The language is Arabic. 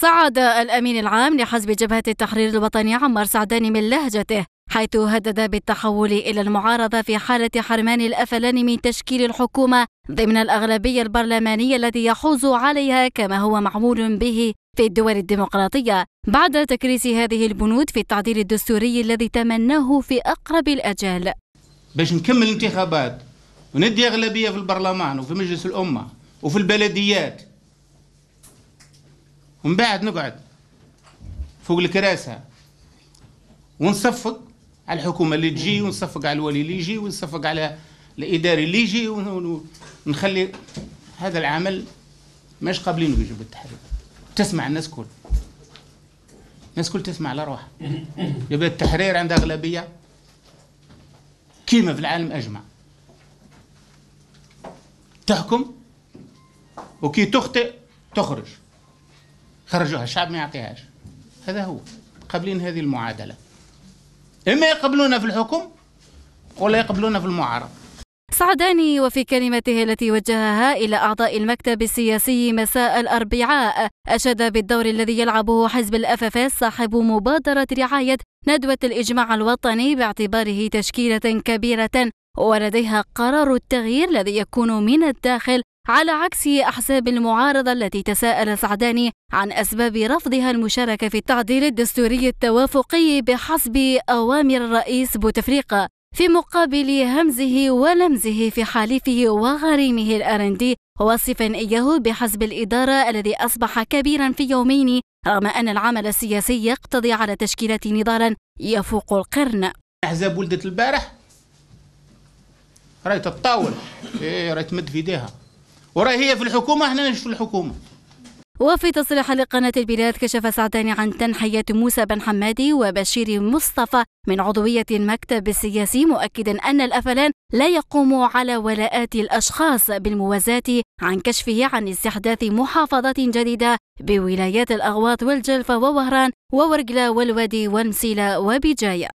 صعد الأمين العام لحزب جبهة التحرير الوطني عمار سعدان من لهجته حيث هدد بالتحول إلى المعارضة في حالة حرمان الأفلان من تشكيل الحكومة ضمن الأغلبية البرلمانية التي يحوز عليها كما هو معمول به في الدول الديمقراطية بعد تكريس هذه البنود في التعديل الدستوري الذي تمناه في أقرب الأجال باش نكمل الانتخابات وندي أغلبية في البرلمان وفي مجلس الأمة وفي البلديات ومن بعد نقعد فوق الكراسة ونصفق على الحكومة اللي تجي ونصفق على الولي اللي يجي ونصفق على الإداري اللي يجي ونخلي هذا العمل مش قابلين يجب التحرير تسمع الناس كل الناس كل تسمع على روحها يبقى التحرير عندها أغلبية كيما في العالم أجمع تحكم وكي تخطئ تخرج خرجوها الشعب ما يعطيهاش هذا هو قابلين هذه المعادله اما يقبلونا في الحكم ولا يقبلونا في المعارضه سعداني وفي كلمته التي وجهها إلى أعضاء المكتب السياسي مساء الأربعاء أشاد بالدور الذي يلعبه حزب الأففاس صاحب مبادرة رعاية ندوة الإجماع الوطني باعتباره تشكيلة كبيرة ولديها قرار التغيير الذي يكون من الداخل على عكس أحزاب المعارضة التي تساءل سعداني عن أسباب رفضها المشاركة في التعديل الدستوري التوافقي بحسب أوامر الرئيس بوتفليقة في مقابل همزه ولمزه في حليفه وغريمه الأرندي وصفا إياه بحزب الإدارة الذي أصبح كبيرا في يومين رغم أن العمل السياسي يقتضي على تشكيلة نضالا يفوق القرن أحزاب ولدت البارح رأيت الطاول إيه راهي تمد في ايديها وراهي هي في الحكومه احنا في الحكومه وفي تصريح لقناة البلاد كشف سعدان عن تنحية موسى بن حمادي وبشير مصطفى من عضوية المكتب السياسي مؤكدا أن الأفلان لا يقوم على ولاءات الأشخاص بالموازاة عن كشفه عن استحداث محافظات جديدة بولايات الأغواط والجلفة ووهران وورقلا والوادي والمسيلة وبجاية